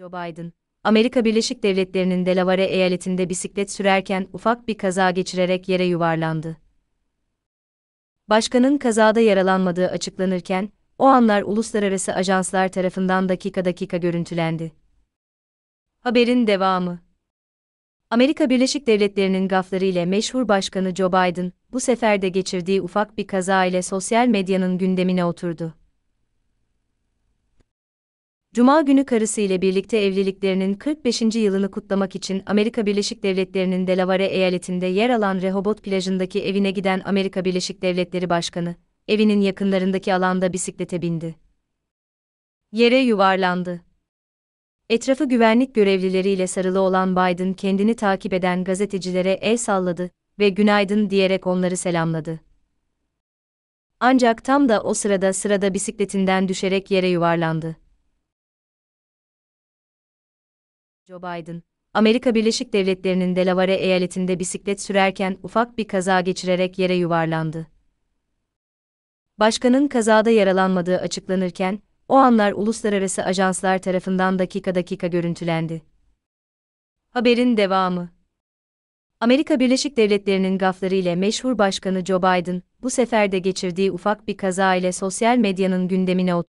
Joe Biden, Amerika Birleşik Devletleri'nin Delaware eyaletinde bisiklet sürerken ufak bir kaza geçirerek yere yuvarlandı. Başkanın kazada yaralanmadığı açıklanırken, o anlar uluslararası ajanslar tarafından dakika dakika görüntülendi. Haberin devamı Amerika Birleşik Devletleri'nin gafları ile meşhur başkanı Joe Biden, bu sefer de geçirdiği ufak bir kaza ile sosyal medyanın gündemine oturdu. Cuma günü karısı ile birlikte evliliklerinin 45. yılını kutlamak için Amerika Birleşik Devletleri'nin Delaware eyaletinde yer alan Rehoboth plajındaki evine giden Amerika Birleşik Devletleri Başkanı, evinin yakınlarındaki alanda bisiklete bindi. Yere yuvarlandı. Etrafı güvenlik görevlileriyle sarılı olan Biden kendini takip eden gazetecilere el salladı ve günaydın diyerek onları selamladı. Ancak tam da o sırada sırada bisikletinden düşerek yere yuvarlandı. Joe Biden, Amerika Birleşik Devletleri'nin Delaware eyaletinde bisiklet sürerken ufak bir kaza geçirerek yere yuvarlandı. Başkanın kazada yaralanmadığı açıklanırken, o anlar uluslararası ajanslar tarafından dakika dakika görüntülendi. Haberin devamı Amerika Birleşik Devletleri'nin gafları ile meşhur başkanı Joe Biden, bu sefer de geçirdiği ufak bir kaza ile sosyal medyanın gündemine oturdu.